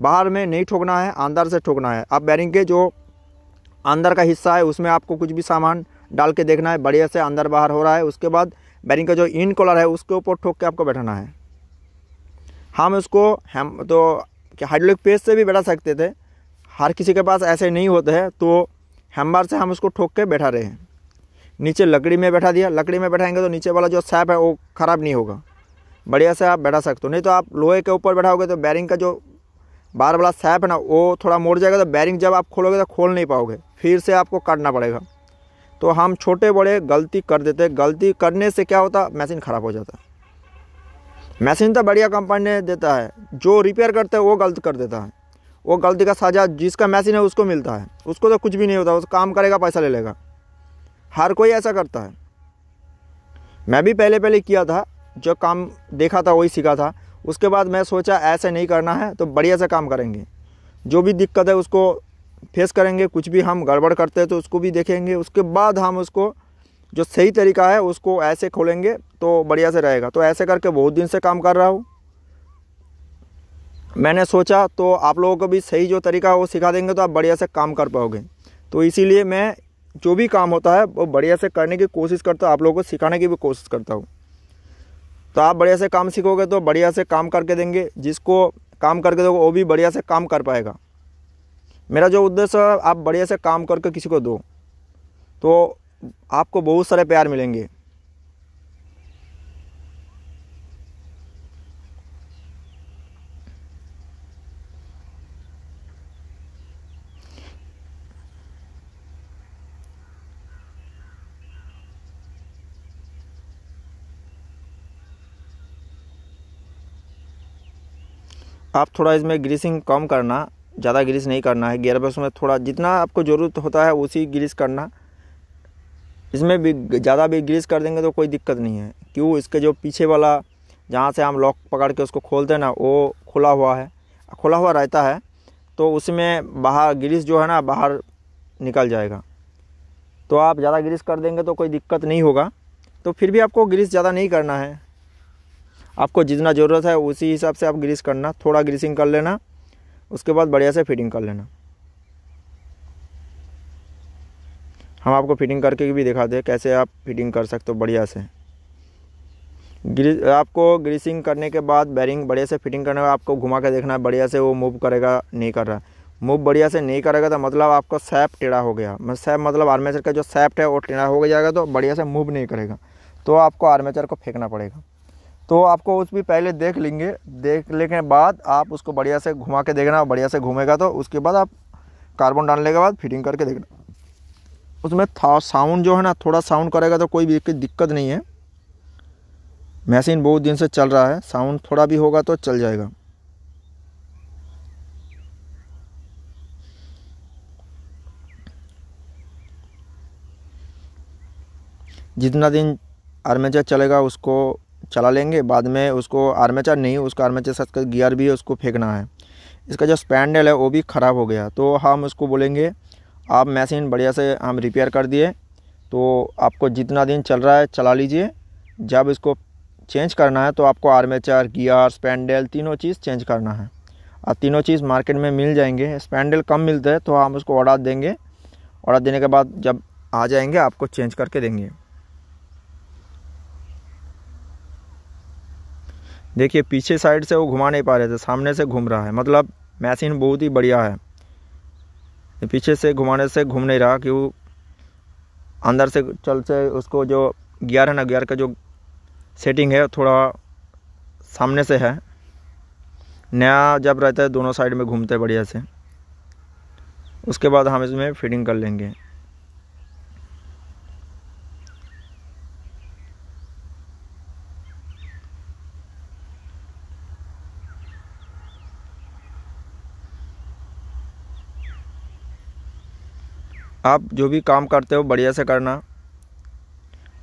बाहर में नहीं ठोकना है अंदर से ठोकना है आप बैरिंग के जो अंदर का हिस्सा है उसमें आपको कुछ भी सामान डाल के देखना है बढ़िया से अंदर बाहर हो रहा है उसके बाद बैरिंग का जो इन कॉलर है उसके ऊपर ठोक के आपको बैठाना है हम उसको हम तो कि हाइड्रोलिक पेज से भी बैठा सकते थे हर किसी के पास ऐसे नहीं होते हैं तो हेम्बर से हम उसको ठोक के बैठा रहे हैं नीचे लकड़ी में बैठा दिया लकड़ी में बैठाएंगे तो नीचे वाला जो सैप है वो ख़राब नहीं होगा बढ़िया से आप बैठा सकते हो नहीं तो आप लोहे के ऊपर बैठाओगे तो बैरिंग का जो बार वाला सैप है ना वो थोड़ा मोड़ जाएगा तो बैरिंग जब आप खोलोगे तो खोल नहीं पाओगे फिर से आपको काटना पड़ेगा तो हम छोटे बड़े गलती कर देते गलती करने से क्या होता मशीन ख़राब हो जाता मशीन तो बढ़िया कंपनी ने देता है जो रिपेयर करते हैं वो गलत कर देता है वो गलती का सजा जिसका मशीन है उसको मिलता है उसको तो कुछ भी नहीं होता वो काम करेगा पैसा ले लेगा हर कोई ऐसा करता है मैं भी पहले पहले किया था जो काम देखा था वही सीखा था उसके बाद मैं सोचा ऐसे नहीं करना है तो बढ़िया से काम करेंगे जो भी दिक्कत है उसको फेस करेंगे कुछ भी हम गड़बड़ करते हैं तो उसको भी देखेंगे उसके बाद हम उसको जो सही तरीका है उसको ऐसे खोलेंगे तो बढ़िया से रहेगा तो ऐसे करके बहुत दिन से काम कर रहा हूँ मैंने सोचा तो आप लोगों को भी सही जो तरीका है वो सिखा देंगे तो आप बढ़िया से काम कर पाओगे तो इसीलिए मैं जो भी काम होता है वो बढ़िया से करने की कोशिश करता हूँ आप लोगों को सिखाने की भी कोशिश करता हूँ तो आप बढ़िया से काम सीखोगे तो बढ़िया से काम करके देंगे जिसको काम करके दोगे वो भी बढ़िया से काम कर पाएगा मेरा जो उद्देश्य है आप बढ़िया से काम करके किसी को दो तो आपको बहुत सारे प्यार मिलेंगे आप थोड़ा इसमें ग्रीसिंग कम करना ज़्यादा ग्रीस नहीं करना है गियर बस में थोड़ा जितना आपको ज़रूरत होता है उसी ग्रीस करना इसमें भी ज़्यादा भी ग्रीस कर देंगे तो कोई दिक्कत नहीं है क्यों इसके जो पीछे वाला जहाँ से हम लॉक पकड़ के उसको खोलते हैं ना वो खुला हुआ है खुला हुआ रहता है तो उसमें बाहर ग्रीस जो है ना बाहर निकल जाएगा तो आप ज़्यादा ग्रीस कर देंगे तो कोई दिक्कत नहीं होगा तो फिर भी आपको ग्रीस ज़्यादा नहीं करना है आपको जितना ज़रूरत है उसी हिसाब से आप ग्रीस करना थोड़ा ग्रीसिंग कर लेना उसके बाद बढ़िया से फिटिंग कर लेना हम आपको फिटिंग करके भी दिखा दें कैसे आप फिटिंग कर सकते हो बढ़िया से ग्री आपको ग्रीसिंग करने के बाद बैरिंग बढ़िया से फिटिंग करने में आपको घुमा के देखना है बढ़िया से वो मूव करेगा नहीं कर रहा मूव बढ़िया से नहीं करेगा तो मतलब आपको सैप टेढ़ा हो गया मतलब सैप मतलब आर्मेचर का जो सैप्ट है वो टेढ़ा हो जाएगा तो बढ़िया से मूव नहीं करेगा तो आपको आर्मेचर को फेंकना पड़ेगा तो आपको उस भी पहले देख लेंगे देख लेने के बाद आप उसको बढ़िया से घुमा के देखना बढ़िया से घूमेगा तो उसके बाद आप कार्बन डालने के बाद फिटिंग करके देखना उसमें था साउंड जो है ना थोड़ा साउंड करेगा तो कोई भी दिक्कत नहीं है मशीन बहुत दिन से चल रहा है साउंड थोड़ा भी होगा तो चल जाएगा जितना दिन आर्मेचर चलेगा उसको चला लेंगे बाद में उसको आर्मेचर नहीं उसका आर्मेचर साथ गियर भी उसको फेंकना है इसका जो स्पैंडल है वो भी ख़राब हो गया तो हम उसको बोलेंगे आप मशीन बढ़िया से हम रिपेयर कर दिए तो आपको जितना दिन चल रहा है चला लीजिए जब इसको चेंज करना है तो आपको आर्मेचर गियर स्पैंडल तीनों चीज़ चेंज करना है और तीनों चीज़ मार्केट में मिल जाएंगे स्पैंडल कम मिलते हैं तो हम उसको ऑर्डर देंगे ऑर्डर देने के बाद जब आ जाएंगे आपको चेंज करके देंगे देखिए पीछे साइड से वो घुमा नहीं पा रहे थे सामने से घूम रहा है मतलब मशीन बहुत ही बढ़िया है पीछे से घुमाने से घूम नहीं रहा कि वो अंदर से चल से उसको जो गियर है ना गियर का जो सेटिंग है थोड़ा सामने से है नया जब रहता है दोनों साइड में घूमते बढ़िया से उसके बाद हम इसमें फिटिंग कर लेंगे आप जो भी काम करते हो बढ़िया से करना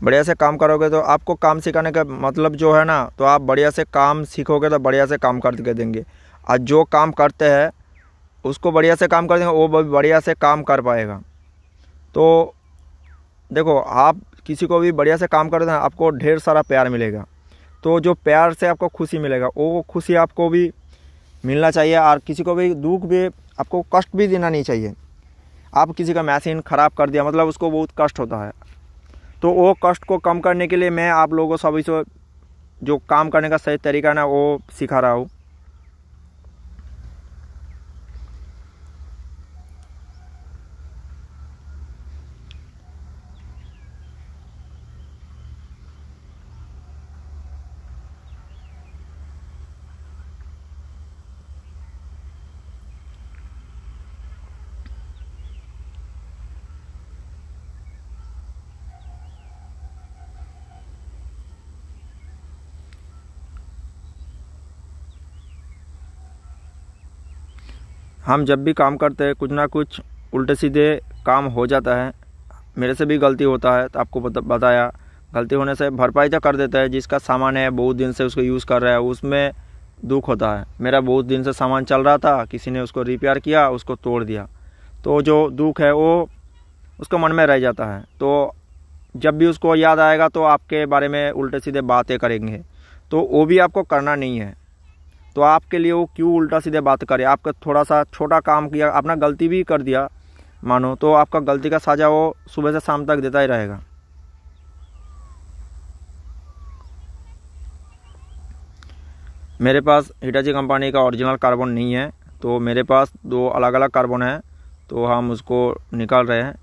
बढ़िया से काम करोगे तो आपको काम सिखाने का मतलब जो है ना तो आप बढ़िया से काम सीखोगे तो बढ़िया से काम करके देंगे और जो काम करते हैं उसको बढ़िया से काम कर देंगे वो बढ़िया से काम कर पाएगा तो देखो आप किसी को भी बढ़िया से काम कर हैं आपको ढेर सारा प्यार मिलेगा तो जो प्यार से आपको खुशी मिलेगा वो खुशी आपको भी मिलना चाहिए और किसी को भी दुख भी आपको कष्ट भी देना नहीं चाहिए आप किसी का मशीन ख़राब कर दिया मतलब उसको बहुत कष्ट होता है तो वो कष्ट को कम करने के लिए मैं आप लोगों को सभी से जो काम करने का सही तरीका ना वो सिखा रहा हूँ हम जब भी काम करते हैं कुछ ना कुछ उल्टे सीधे काम हो जाता है मेरे से भी गलती होता है तो आपको बताया गलती होने से भरपाई तो कर देता है जिसका सामान है बहुत दिन से उसको यूज़ कर रहा है उसमें दुख होता है मेरा बहुत दिन से सामान चल रहा था किसी ने उसको रिपेयर किया उसको तोड़ दिया तो जो दुख है वो उसका मन में रह जाता है तो जब भी उसको याद आएगा तो आपके बारे में उल्टे सीधे बातें करेंगे तो वो भी आपको करना नहीं है तो आपके लिए वो क्यों उल्टा सीधे बात करे आपका थोड़ा सा छोटा काम किया अपना गलती भी कर दिया मानो तो आपका गलती का साझा वो सुबह से शाम तक देता ही रहेगा मेरे पास हिटाची कंपनी का ओरिजिनल कार्बन नहीं है तो मेरे पास दो अलग अलग कार्बन है तो हम उसको निकाल रहे हैं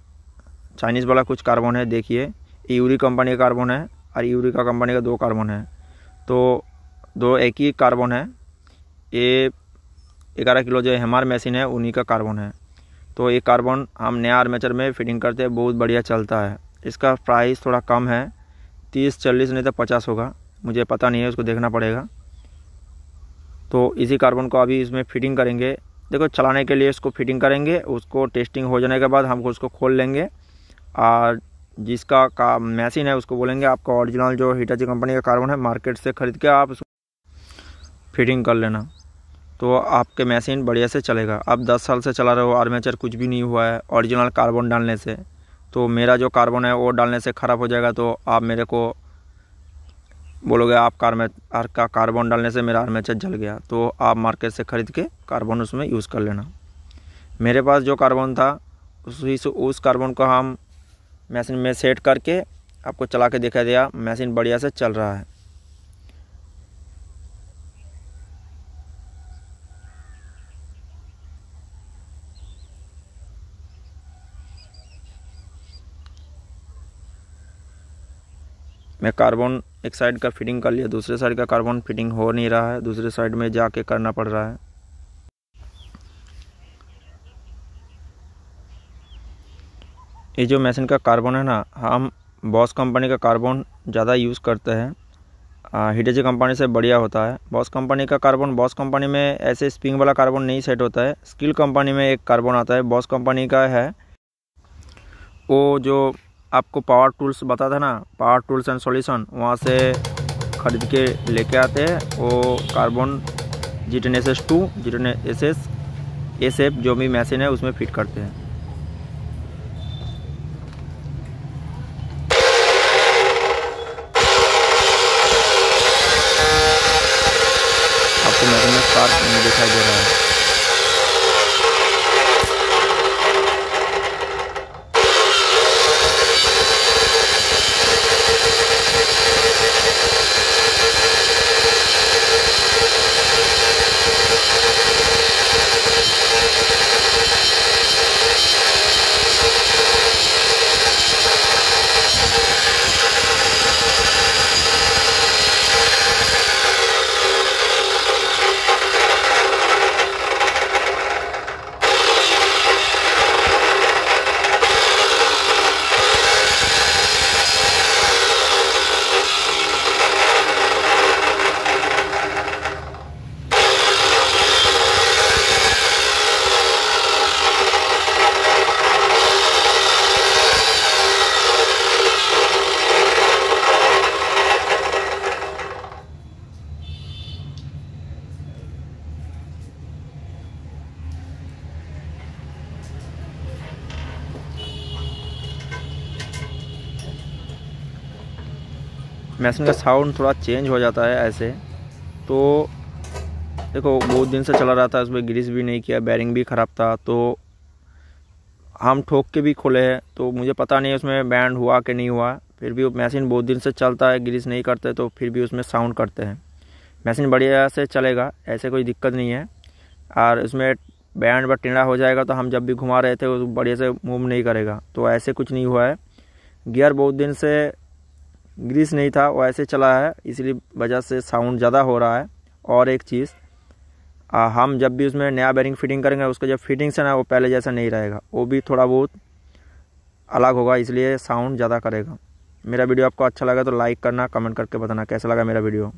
चाइनीज़ वाला कुछ कार्बन है देखिए यूरी कंपनी का कार्बन है और यूरिका कंपनी का दो कार्बन है तो दो एक ही कार्बन है ये ग्यारह किलो जो हमार मशीन है उन्हीं का कार्बन है तो ये कार्बन हम नया आर्मेचर में फिटिंग करते हैं बहुत बढ़िया चलता है इसका प्राइस थोड़ा कम है तीस चालीस नहीं तो पचास होगा मुझे पता नहीं है उसको देखना पड़ेगा तो इसी कार्बन को अभी इसमें फिटिंग करेंगे देखो चलाने के लिए इसको फिटिंग करेंगे उसको टेस्टिंग हो जाने के बाद हम उसको खोल लेंगे और जिसका का मशीन है उसको बोलेंगे आपका ओरिजिनल जो हिटाची कंपनी का कार्बन है मार्केट से ख़रीद के आप उसको फिटिंग कर लेना तो आपके मशीन बढ़िया से चलेगा आप 10 साल से चला रहे हो आर्मेचर कुछ भी नहीं हुआ है ओरिजिनल कार्बन डालने से तो मेरा जो कार्बन है वो डालने से ख़राब हो जाएगा तो आप मेरे को बोलोगे आप कार का कार्बन डालने से मेरा आर्मेचर जल गया तो आप मार्केट से ख़रीद के कार्बन उसमें यूज़ कर लेना मेरे पास जो कार्बन था उसी से उस कार्बन को हम मशीन में सेट करके आपको चला के दिखा दिया मशीन बढ़िया से चल रहा है मैं कार्बन एक साइड का फिटिंग कर लिया दूसरे साइड का कार्बन फिटिंग हो नहीं रहा है दूसरे साइड में जाके करना पड़ रहा है ये जो मशीन का कार्बन है ना हम बॉस कंपनी का कार्बन ज़्यादा यूज़ करते हैं हिटेची कंपनी से बढ़िया होता है बॉस कंपनी का कार्बन बॉस कंपनी में ऐसे स्प्रिंग वाला कार्बन नहीं सेट होता है स्किल कंपनी में एक कार्बन आता है बॉस कंपनी का है वो जो आपको पावर टूल्स बता था ना पावर टूल्स एंड सॉल्यूशन वहाँ से ख़रीद के लेके आते हैं वो carbon G ten S S two G ten S S F जो भी मशीन है उसमें फिट करते हैं आपको मैकेनिक नहीं दिखाई दे रहा है मैसिन का साउंड थोड़ा चेंज हो जाता है ऐसे तो देखो बहुत दिन से चला रहा था उसमें ग्रीस भी नहीं किया बैरिंग भी ख़राब था तो हम ठोक के भी खोले हैं तो मुझे पता नहीं उसमें बैंड हुआ कि नहीं हुआ फिर भी वो मशीन बहुत दिन से चलता है ग्रीस नहीं करते तो फिर भी उसमें साउंड करते हैं मशीन बढ़िया से चलेगा ऐसे कोई दिक्कत नहीं है और उसमें बैंड पर टेढ़ा हो जाएगा तो हम जब भी घुमा रहे थे वो बढ़िया से मूव नहीं करेगा तो ऐसे कुछ नहीं हुआ है गियर बहुत दिन से ग्रीस नहीं था वो ऐसे चला है इसलिए वजह से साउंड ज़्यादा हो रहा है और एक चीज़ हम जब भी उसमें नया बैरिंग फिटिंग करेंगे उसका जब फिटिंग से ना वो पहले जैसा नहीं रहेगा वो भी थोड़ा बहुत अलग होगा इसलिए साउंड ज़्यादा करेगा मेरा वीडियो आपको अच्छा लगा तो लाइक करना कमेंट करके बताना कैसा लगा मेरा वीडियो